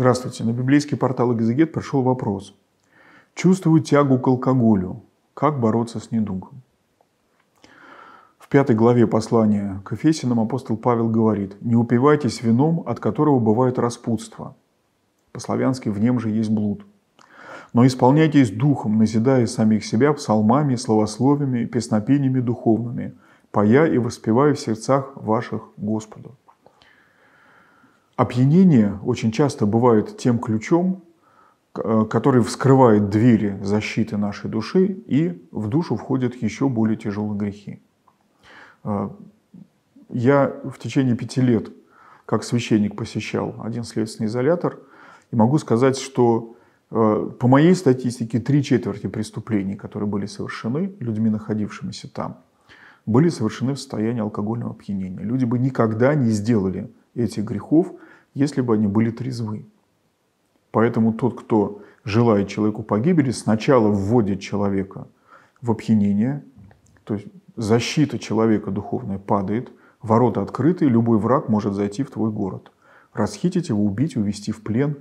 Здравствуйте. На библейский портал «Экзегет» пришел вопрос. Чувствую тягу к алкоголю. Как бороться с недугом? В пятой главе послания к Эфесиным апостол Павел говорит «Не упивайтесь вином, от которого бывает распутство». По-славянски «в нем же есть блуд». «Но исполняйтесь духом, назидая самих себя псалмами, словословиями, песнопениями духовными, пая и воспевая в сердцах ваших Господу». Опьянение очень часто бывает тем ключом, э, который вскрывает двери защиты нашей души, и в душу входят еще более тяжелые грехи. Э, я в течение пяти лет как священник посещал один следственный изолятор, и могу сказать, что э, по моей статистике три четверти преступлений, которые были совершены людьми, находившимися там, были совершены в состоянии алкогольного опьянения. Люди бы никогда не сделали этих грехов, если бы они были трезвы. Поэтому тот, кто желает человеку погибели, сначала вводит человека в опьянение, то есть защита человека духовная падает, ворота открыты, и любой враг может зайти в твой город, расхитить его, убить, увести в плен,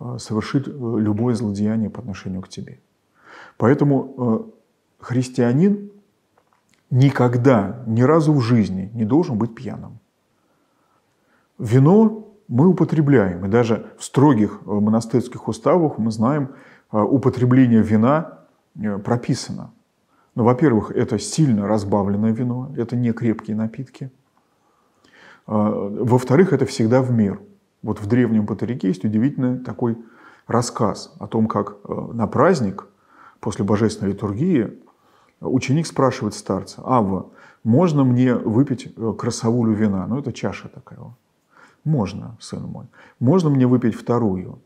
э, совершить э, любое злодеяние по отношению к тебе. Поэтому э, христианин никогда, ни разу в жизни не должен быть пьяным. Вино мы употребляем, и даже в строгих э, монастырских уставах мы знаем, э, употребление вина э, прописано. Но, ну, во-первых, это сильно разбавленное вино, это не крепкие напитки. Во-вторых, это всегда в меру. Вот в древнем Патерике есть удивительный такой рассказ о том, как на праздник после божественной литургии ученик спрашивает старца, «Авва, можно мне выпить красовулю вина?» Ну, это чаша такая можно, сын мой. Можно мне выпить вторую?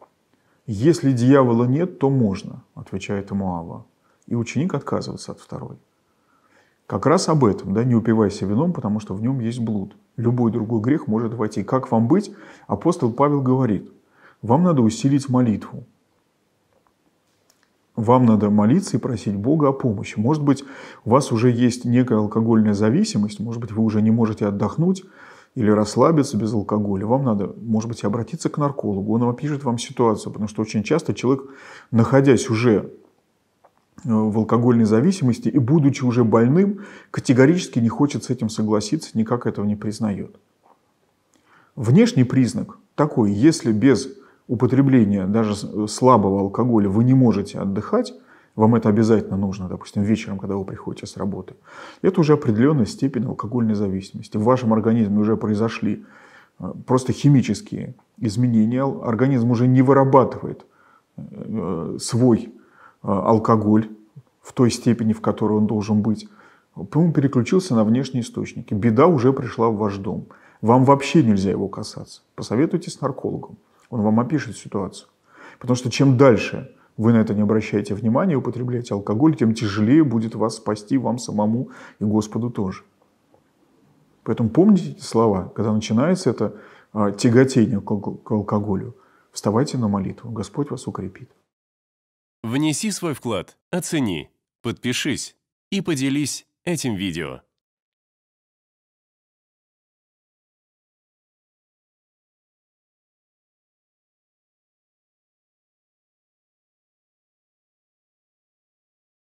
Если дьявола нет, то можно, отвечает ему Ава. И ученик отказывается от второй. Как раз об этом, да, не упивайся вином, потому что в нем есть блуд. Любой другой грех может войти. Как вам быть? Апостол Павел говорит, вам надо усилить молитву. Вам надо молиться и просить Бога о помощи. Может быть, у вас уже есть некая алкогольная зависимость, может быть, вы уже не можете отдохнуть, или расслабиться без алкоголя, вам надо, может быть, обратиться к наркологу, он опишет вам ситуацию, потому что очень часто человек, находясь уже э, в алкогольной зависимости и будучи уже больным, категорически не хочет с этим согласиться, никак этого не признает. Внешний признак такой, если без употребления даже э, слабого алкоголя вы не можете отдыхать, вам это обязательно нужно, допустим, вечером, когда вы приходите с работы. Это уже определенная степень алкогольной зависимости. В вашем организме уже произошли э, просто химические изменения. Организм уже не вырабатывает э, свой э, алкоголь в той степени, в которой он должен быть. Он переключился на внешние источники. Беда уже пришла в ваш дом. Вам вообще нельзя его касаться. Посоветуйтесь с наркологом. Он вам опишет ситуацию. Потому что чем дальше вы на это не обращаете внимания, употребляете алкоголь, тем тяжелее будет вас спасти вам самому и Господу тоже. Поэтому помните эти слова, когда начинается это а, тяготение к алкоголю. Вставайте на молитву, Господь вас укрепит. Внеси свой вклад, оцени, подпишись и поделись этим видео.